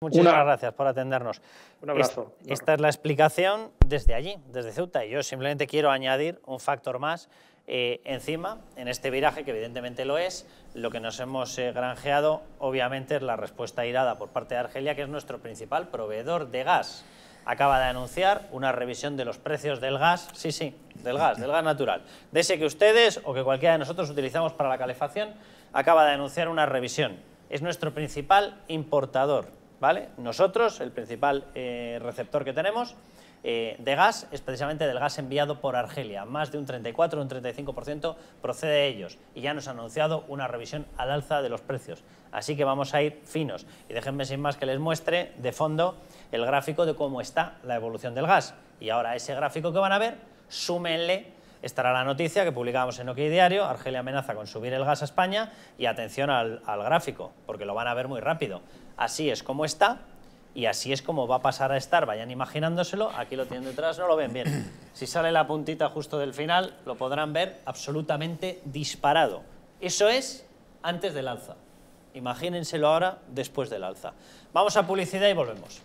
Muchísimas gracias por atendernos. Un abrazo. Esta, es la explicación desde allí, desde Ceuta. Y yo simplemente quiero añadir un factor más eh, encima, en este viraje, que evidentemente lo es, lo que nos hemos eh, granjeado, obviamente, es la respuesta irada por parte de Argelia, que es nuestro principal proveedor de gas. Acaba de anunciar una revisión de los precios del gas, sí, sí, del gas, del gas natural. De ese que ustedes o que cualquiera de nosotros utilizamos para la calefacción, acaba de anunciar una revisión. Es nuestro principal importador. ¿vale? Nosotros, el principal eh, receptor que tenemos eh, de gas es precisamente del gas enviado por Argelia. Más de un 34 o un 35% procede de ellos y ya nos han anunciado una revisión al alza de los precios. Así que vamos a ir finos. Y déjenme sin más que les muestre de fondo el gráfico de cómo está la evolución del gas. Y ahora ese gráfico que van a ver, súmenle estará la noticia que publicamos en OK Diario, Argelia amenaza con subir el gas a España y atención al, al gráfico, porque lo van a ver muy rápido. Así es como está, y así es como va a pasar a estar, vayan imaginándoselo, aquí lo tienen detrás, no lo ven bien. Si sale la puntita justo del final, lo podrán ver absolutamente disparado. Eso es antes del alza. Imagínenselo ahora después del alza. Vamos a publicidad y volvemos.